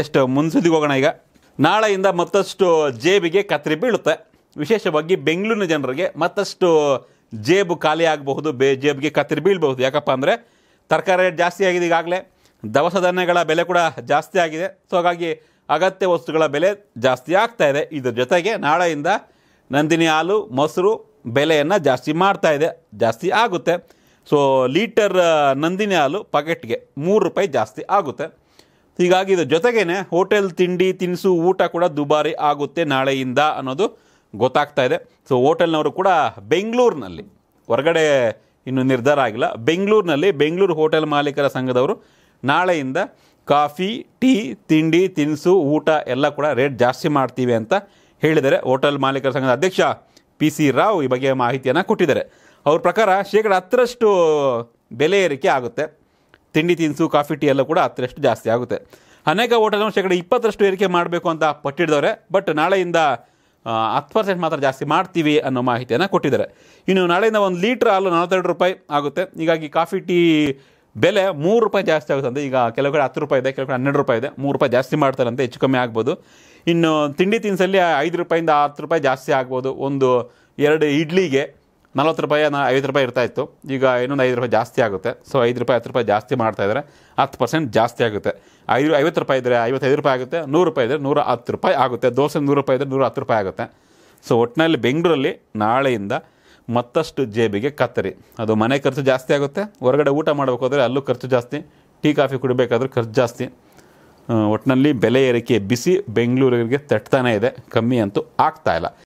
ಎಷ್ಟು ಮುನ್ಸುದಿಗೆ ಹೋಗೋಣ ಈಗ ನಾಳೆಯಿಂದ ಮತ್ತಷ್ಟು ಜೇಬಿಗೆ ಕತ್ತರಿ ಬೀಳುತ್ತೆ ವಿಶೇಷವಾಗಿ ಬೆಂಗಳೂರಿನ ಜನರಿಗೆ ಮತ್ತಷ್ಟು ಜೇಬು ಖಾಲಿ ಆಗಬಹುದು ಬೇ ಜೇಬಿಗೆ ಕತ್ತರಿ ಬೀಳಬಹುದು ಯಾಕಪ್ಪ ಅಂದರೆ ತರಕಾರಿ ರೇಟ್ ಜಾಸ್ತಿ ಆಗಿದೆ ಈಗಾಗಲೇ ದವಸ ಧಾನ್ಯಗಳ ಬೆಲೆ ಕೂಡ ಜಾಸ್ತಿ ಆಗಿದೆ ಸೊ ಹಾಗಾಗಿ ಅಗತ್ಯ ವಸ್ತುಗಳ ಬೆಲೆ ಜಾಸ್ತಿ ಆಗ್ತಾ ಇದೆ ಇದ್ರ ಜೊತೆಗೆ ನಾಳೆಯಿಂದ ನಂದಿನಿ ಹಾಲು ಮೊಸರು ಬೆಲೆಯನ್ನು ಜಾಸ್ತಿ ಮಾಡ್ತಾ ಇದೆ ಜಾಸ್ತಿ ಆಗುತ್ತೆ ಸೊ ಲೀಟರ್ ನಂದಿನಿ ಹಾಲು ಪಾಕೆಟ್ಗೆ ಮೂರು ರೂಪಾಯಿ ಜಾಸ್ತಿ ಆಗುತ್ತೆ ಹೀಗಾಗಿ ಇದರ ಜೊತೆಗೇನೆ ಹೋಟೆಲ್ ತಿಂಡಿ ತಿನಿಸು ಊಟ ಕೂಡ ದುಬಾರಿ ಆಗುತ್ತೆ ನಾಳೆಯಿಂದ ಅನ್ನೋದು ಗೊತ್ತಾಗ್ತಾ ಇದೆ ಸೊ ಹೋಟೆಲ್ನವರು ಕೂಡ ಬೆಂಗಳೂರಿನಲ್ಲಿ ಹೊರಗಡೆ ಇನ್ನು ನಿರ್ಧಾರ ಆಗಿಲ್ಲ ಬೆಂಗಳೂರಿನಲ್ಲಿ ಬೆಂಗಳೂರು ಹೋಟೆಲ್ ಮಾಲೀಕರ ಸಂಘದವರು ನಾಳೆಯಿಂದ ಕಾಫಿ ಟೀ ತಿಂಡಿ ತಿನಿಸು ಊಟ ಎಲ್ಲ ಕೂಡ ರೇಟ್ ಜಾಸ್ತಿ ಮಾಡ್ತೀವಿ ಅಂತ ಹೇಳಿದರೆ ಹೋಟೆಲ್ ಮಾಲೀಕರ ಸಂಘದ ಅಧ್ಯಕ್ಷ ಪಿ ಸಿ ರಾವ್ ಈ ಬಗ್ಗೆ ಮಾಹಿತಿಯನ್ನು ಕೊಟ್ಟಿದ್ದಾರೆ ಅವ್ರ ಪ್ರಕಾರ ಶೇಕಡ ಹತ್ತರಷ್ಟು ಬೆಲೆ ಏರಿಕೆ ಆಗುತ್ತೆ ತಿಂಡಿ ತಿನಿಸು ಕಾಫಿ ಟೀ ಎಲ್ಲ ಕೂಡ ಹತ್ತರಷ್ಟು ಜಾಸ್ತಿ ಆಗುತ್ತೆ ಅನೇಕ ಹೋಟೆಲ್ಗಳು ಶೇಕಡ ಇಪ್ಪತ್ತರಷ್ಟು ಏರಿಕೆ ಮಾಡಬೇಕು ಅಂತ ಪಟ್ಟಿಡಿದವ್ರೆ ಬಟ್ ನಾಳೆಯಿಂದ ಹತ್ತು ಪರ್ಸೆಂಟ್ ಮಾತ್ರ ಜಾಸ್ತಿ ಮಾಡ್ತೀವಿ ಅನ್ನೋ ಮಾಹಿತಿಯನ್ನು ಕೊಟ್ಟಿದ್ದಾರೆ ಇನ್ನು ನಾಳೆಯಿಂದ ಒಂದು ಲೀಟ್ರ್ ಹಾಲು ನಲವತ್ತೆರಡು ರೂಪಾಯಿ ಆಗುತ್ತೆ ಹೀಗಾಗಿ ಕಾಫಿ ಟೀ ಬೆಲೆ ಮೂರು ರೂಪಾಯಿ ಜಾಸ್ತಿ ಆಗುತ್ತೆ ಅಂದರೆ ಈಗ ಕೆಲವು ಕಡೆ ಹತ್ತು ರೂಪಾಯಿ ಇದೆ ಕೆಲವು ಕಡೆ ಹನ್ನೆರಡು ರೂಪಾಯಿ ಇದೆ ಮೂರು ರೂಪಾಯಿ ಜಾಸ್ತಿ ಅಂತ ಹೆಚ್ಚು ಕಮ್ಮಿ ಆಗ್ಬೋದು ಇನ್ನು ತಿಂಡಿ ತಿನಿಸಲ್ಲಿ ಐದು ರೂಪಾಯಿಂದ ಹತ್ತು ರೂಪಾಯಿ ಜಾಸ್ತಿ ಆಗ್ಬೋದು ಒಂದು ಎರಡು ಇಡ್ಲಿಗೆ ನಲ್ವತ್ತು ನಾ ಐದು ರೂಪಾಯಿ ಇರ್ತಾ ಇತ್ತು ಈಗ ಇನ್ನೊಂದು ಐದು ರೂಪಾಯಿ ಜಾಸ್ತಿ ಆಗುತ್ತೆ ಸೊ ಐದು ರೂಪಾಯಿ ಹತ್ತು ರೂಪಾಯಿ ಜಾಸ್ತಿ ಮಾಡ್ತಾ ಇದ್ದಾರೆ ಹತ್ತು ಪರ್ಸೆಂಟ್ ಜಾಸ್ತಿ ಆಗುತ್ತೆ ಐದು ಐವತ್ತು ರೂಪಾಯಿ ಇದ್ದರೆ ಐವತ್ತೈದು ರೂಪಾಯಿ ಆಗುತ್ತೆ ನೂರು ರೂಪಾಯಿ ಇದ್ದರೆ ನೂರ ಹತ್ತು ರೂಪಾಯಿ ಆಗುತ್ತೆ ದೋಸೆ ನೂರು ರೂಪಾಯಿ ಇದ್ದರೆ ನೂರ ಹತ್ತು ರೂಪಾಯಿ ಆಗುತ್ತೆ ಸೊ ಒಟ್ಟಿನಲ್ಲಿ ಬೆಂಗಳೂರಲ್ಲಿ ನಾಳೆಯಿಂದ ಮತ್ತಷ್ಟು ಜೇಬಿಗೆ ಕತ್ತರಿ ಅದು ಮನೆ ಖರ್ಚು ಜಾಸ್ತಿ ಆಗುತ್ತೆ ಹೊರಗಡೆ ಊಟ ಮಾಡಬೇಕಾದ್ರೆ ಅಲ್ಲೂ ಖರ್ಚು ಜಾಸ್ತಿ ಟೀ ಕಾಫಿ ಕುಡಿಬೇಕಾದ್ರೆ ಖರ್ಚು ಜಾಸ್ತಿ ಒಟ್ಟಿನಲ್ಲಿ ಬೆಲೆ ಏರಿಕೆ ಬಿಸಿ ಬೆಂಗಳೂರಿಗೆ ತಟ್ತಾನೇ ಇದೆ ಕಮ್ಮಿ ಅಂತೂ ಆಗ್ತಾ ಇಲ್ಲ